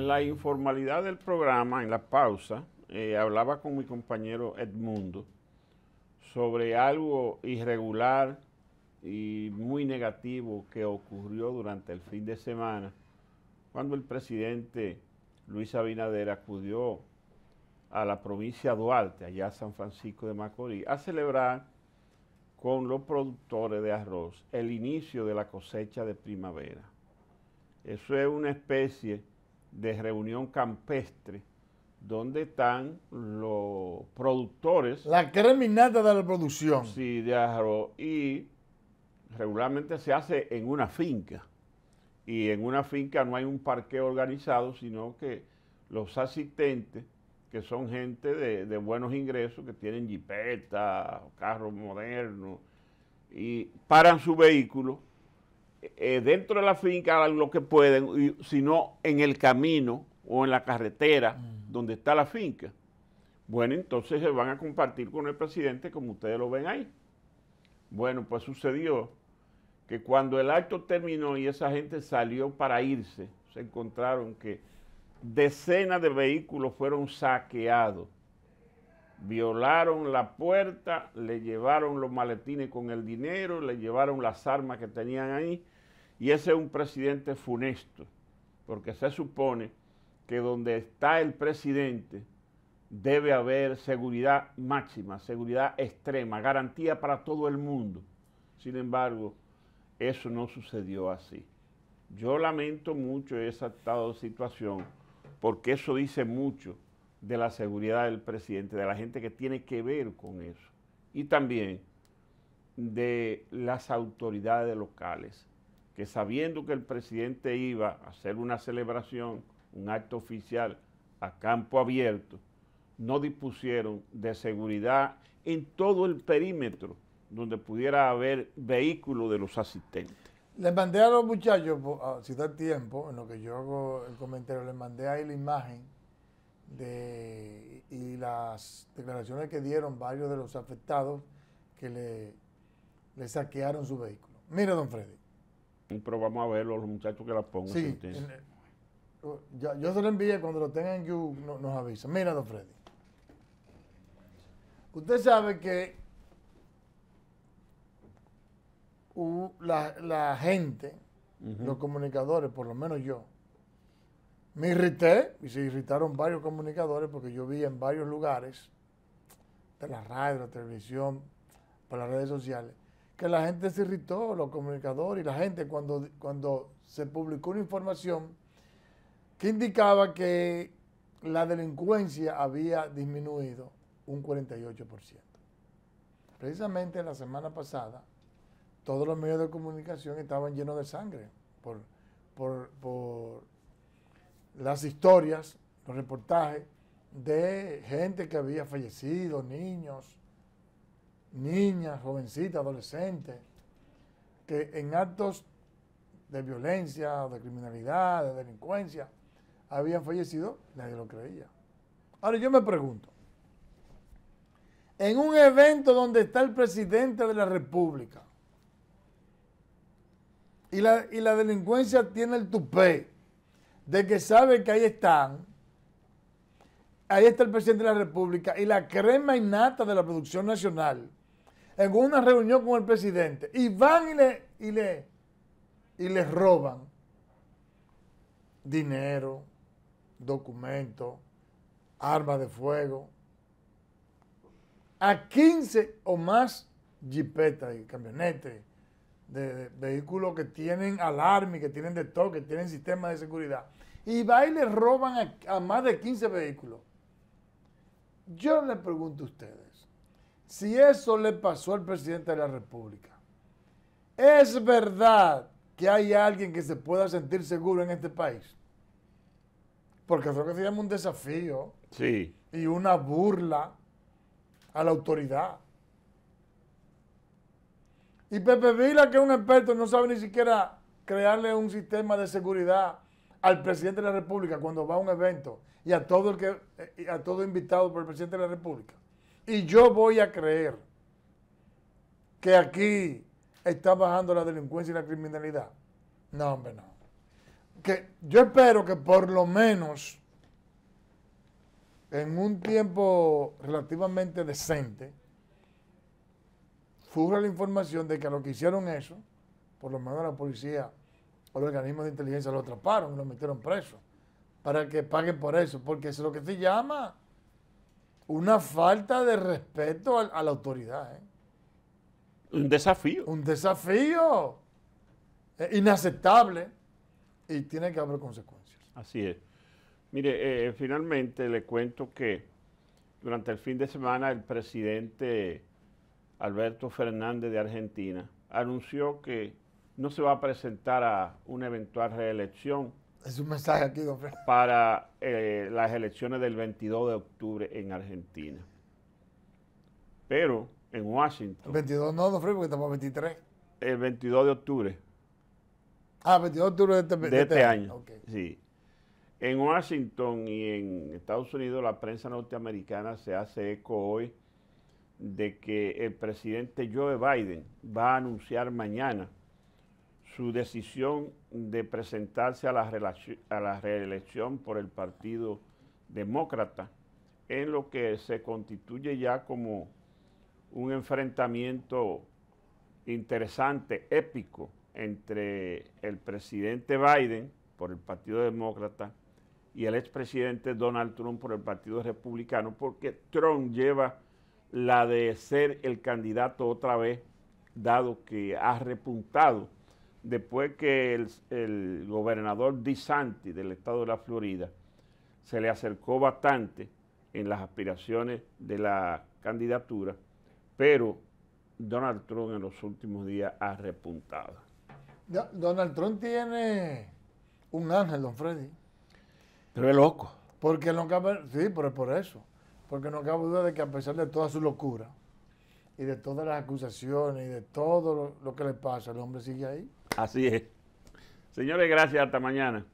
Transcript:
en la informalidad del programa, en la pausa, eh, hablaba con mi compañero Edmundo sobre algo irregular y muy negativo que ocurrió durante el fin de semana cuando el presidente Luis Abinader acudió a la provincia Duarte, allá San Francisco de Macorís, a celebrar con los productores de arroz el inicio de la cosecha de primavera. Eso es una especie de reunión campestre donde están los productores. La creminata de la producción. Sí, de arroz. Y regularmente se hace en una finca. Y en una finca no hay un parque organizado, sino que los asistentes, que son gente de, de buenos ingresos, que tienen jipetas, carros modernos, y paran su vehículo eh, dentro de la finca lo que pueden, sino en el camino o en la carretera donde está la finca. Bueno, entonces se van a compartir con el presidente como ustedes lo ven ahí. Bueno, pues sucedió que cuando el acto terminó y esa gente salió para irse, se encontraron que decenas de vehículos fueron saqueados. Violaron la puerta, le llevaron los maletines con el dinero, le llevaron las armas que tenían ahí. Y ese es un presidente funesto, porque se supone que donde está el presidente debe haber seguridad máxima, seguridad extrema, garantía para todo el mundo. Sin embargo, eso no sucedió así. Yo lamento mucho esa estado de situación, porque eso dice mucho de la seguridad del presidente, de la gente que tiene que ver con eso, y también de las autoridades locales que sabiendo que el presidente iba a hacer una celebración, un acto oficial a campo abierto, no dispusieron de seguridad en todo el perímetro donde pudiera haber vehículos de los asistentes. Les mandé a los muchachos, si da tiempo, en lo que yo hago el comentario, les mandé ahí la imagen de, y las declaraciones que dieron varios de los afectados que le, le saquearon su vehículo. Mira, don Freddy pero vamos a verlo, los muchachos que la pongan. Sí, oh, yo, yo, se lo envíe cuando lo tengan en nos avisa. Mira, don Freddy. Usted sabe que la, la gente, los comunicadores, por lo menos yo, me irrité y se irritaron varios comunicadores porque yo vi en varios lugares, de la radio, la televisión, por las redes sociales, que la gente se irritó, los comunicadores y la gente, cuando, cuando se publicó una información que indicaba que la delincuencia había disminuido un 48%. Precisamente la semana pasada, todos los medios de comunicación estaban llenos de sangre por, por las historias, los reportajes de gente que había fallecido, niños, niñas, jovencitas, adolescentes, que en actos de violencia, de criminalidad, de delincuencia, habían fallecido, nadie lo creía. Ahora yo me pregunto, en un evento donde está el presidente de la República y la, delincuencia tiene el tupé de que sabe que ahí están, ahí está el presidente de la República y la crema innata de la producción nacional, en una reunión con el presidente y van y le, y le, roban dinero, documentos, armas de fuego, a 15 o más jipetas y camionetes de, vehículos que tienen alarma, que tienen de todo, que tienen sistema de seguridad. Y van y le roban a, más de 15 vehículos. Yo les pregunto a ustedes, si eso le pasó al presidente de la República, ¿es verdad que hay alguien que se pueda sentir seguro en este país? Porque creo que se llama un desafío sí. y una burla a la autoridad. Y Pepe Vila, que es un experto, no sabe ni siquiera crearle un sistema de seguridad al presidente de la República cuando va a un evento y a todo el que eh, a todo invitado por el presidente de la República. Y yo voy a creer que aquí está bajando la delincuencia y la criminalidad. No, hombre, no. Que yo espero que por lo menos en un tiempo relativamente decente surja la información de que a los que hicieron eso, por lo menos la policía o los organismos de inteligencia lo atraparon lo metieron preso para que paguen por eso, porque es lo que se llama una falta de respeto a, la autoridad. ¿eh? Un desafío. Un desafío inaceptable y tiene que haber consecuencias. Así es. Mire, eh, eh, finalmente le cuento que durante el fin de semana el presidente Alberto Fernández de Argentina anunció que no se va a presentar a una eventual reelección es un mensaje aquí, don Fred. Para eh, las elecciones del 22 de octubre en Argentina. Pero en Washington. El 22 no, don Fred, porque estamos a 23. El 22 de octubre. Ah, 22 de octubre de este, año. de este, este año. Sí. En Washington y en Estados Unidos la prensa norteamericana se hace eco hoy de que el presidente Joe Biden va a anunciar mañana su decisión de presentarse a la, a la reelección por el Partido Demócrata, en lo que se constituye ya como un enfrentamiento interesante, épico, entre el presidente Biden por el Partido Demócrata y el expresidente Donald Trump por el Partido Republicano, porque Trump lleva la de ser el candidato otra vez, dado que ha repuntado después que el, gobernador DeSantis del estado de la Florida se le acercó bastante en las aspiraciones de la candidatura, pero Donald Trump en los últimos días ha repuntado. Donald Trump tiene un ángel, don Freddy. Pero es loco. Porque no cabe, sí, pero es por eso. Porque no cabe duda de que a pesar de toda su locura y de todas las acusaciones y de todo lo que le pasa, el hombre sigue ahí. Así es. Señores, gracias. Hasta mañana.